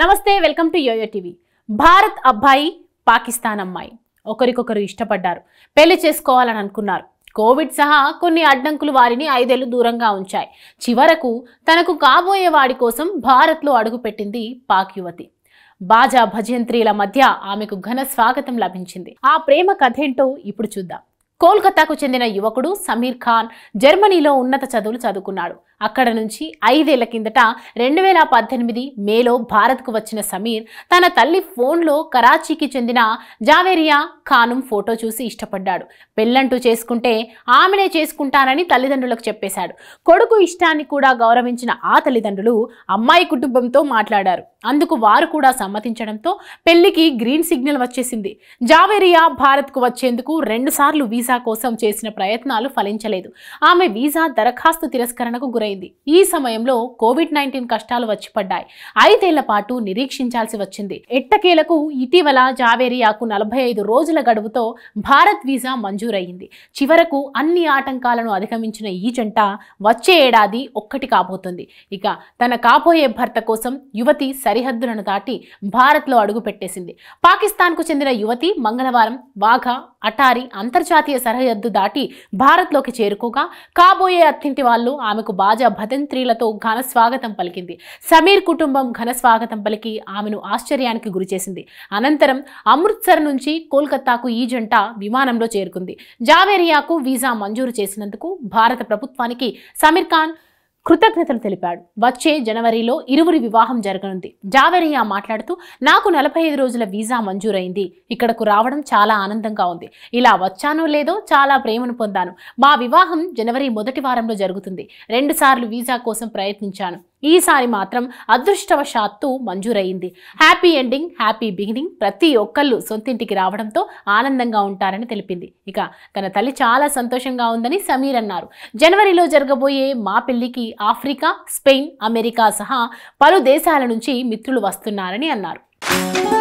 నమస్తే welcome to YoYo TV Bharat అబ్బాయి పాకిస్తాన్ అమ్మాయి ఒకరికొకరు ఇష్టపడ్డారు పెళ్లి చేసుకోవాలని అనుకున్నారు కోవిడ్ సహా కొన్ని అడ్డంకులు వారిని ఐదేళ్లు దూరంగా ఉంచాయి చివరకు తనకు కాబోయే వాడి కోసం భారత్లో అడుగుపెట్టింది పాక్ యువతి బాజా భజంత్రీల మధ్య ఆమెకు ఘన స్వాగతం లభించింది ఆ ప్రేమ కథేంటో ఇప్పుడు చూద్దాం కోల్కతాకు చెందిన యువకుడు సమీర్ ఖాన్ జర్మనీలో ఉన్నత చదువులు చదువుకున్నాడు అక్కడ నుంచి ఐదేళ్ల కిందట రెండు వేల పద్దెనిమిది మేలో భారత్కు వచ్చిన సమీర్ తన తల్లి ఫోన్లో కరాచీకి చెందిన జావేరియా ఖానుం ఫోటో చూసి ఇష్టపడ్డాడు పెళ్ళంటూ చేసుకుంటే ఆమెనే చేసుకుంటానని తల్లిదండ్రులకు చెప్పేశాడు కొడుకు ఇష్టాన్ని కూడా గౌరవించిన ఆ తల్లిదండ్రులు అమ్మాయి కుటుంబంతో మాట్లాడారు అందుకు వారు కూడా సమ్మతించడంతో పెళ్లికి గ్రీన్ సిగ్నల్ వచ్చేసింది జావేరియా భారత్కు వచ్చేందుకు రెండుసార్లు వీసా వీసా కోసం చేసిన ప్రయత్నాలు ఫలించలేదు ఆమె వీసా దరఖాస్తు తిరస్కరణకు గురైంది ఈ సమయంలో కోవిడ్ నైన్టీన్ కష్టాలు వచ్చి పడ్డాయి ఐదేళ్ల పాటు నిరీక్షించాల్సి వచ్చింది ఎట్టకేలకు ఇటీవల జావేరియాకు నలభై ఐదు రోజుల గడువుతో భారత్ వీసా మంజూరయ్యింది చివరకు అన్ని ఆటంకాలను అధిగమించిన ఈ జంట వచ్చే ఏడాది ఒక్కటి కాబోతుంది ఇక తన కాబోయే భర్త కోసం యువతి సరిహద్దులను దాటి భారత్లో అడుగుపెట్టేసింది పాకిస్తాన్కు చెందిన యువతి మంగళవారం వాఘా అటారీ అంతర్జాతీయ సరిహద్దు దాటి భారత్లోకి చేరుకోగా కాబోయే అత్తింటి వాళ్ళు ఆమెకు బాజా భదంత్రీలతో ఘన స్వాగతం పలికింది సమీర్ కుటుంబం ఘన స్వాగతం పలికి ఆమెను ఆశ్చర్యానికి గురిచేసింది అనంతరం అమృత్సర్ నుంచి కోల్కతాకు ఈ జంట విమానంలో చేరుకుంది జావేరియాకు వీసా మంజూరు చేసినందుకు భారత ప్రభుత్వానికి సమీర్ ఖాన్ కృతజ్ఞతలు తెలిపాడు వచ్చే జనవరిలో ఇరువురి వివాహం జరగనుంది జావెరియా మాట్లాడుతూ నాకు నలభై ఐదు రోజుల వీసా మంజూరైంది ఇక్కడకు రావడం చాలా ఆనందంగా ఉంది ఇలా వచ్చానో లేదో చాలా ప్రేమను పొందాను మా వివాహం జనవరి మొదటి వారంలో జరుగుతుంది రెండు సార్లు వీసా కోసం ప్రయత్నించాను ఈసారి మాత్రం అదృష్టవశాత్తు మంజూరయ్యింది హ్యాపీ ఎండింగ్ హ్యాపీ బిగినింగ్ ప్రతి ఒక్కళ్ళు సొంతింటికి రావడంతో ఆనందంగా ఉంటారని తెలిపింది ఇక తన తల్లి చాలా సంతోషంగా ఉందని సమీర్ అన్నారు జనవరిలో జరగబోయే మా పెళ్లికి ఆఫ్రికా స్పెయిన్ అమెరికా సహా పలు దేశాల నుంచి మిత్రులు వస్తున్నారని అన్నారు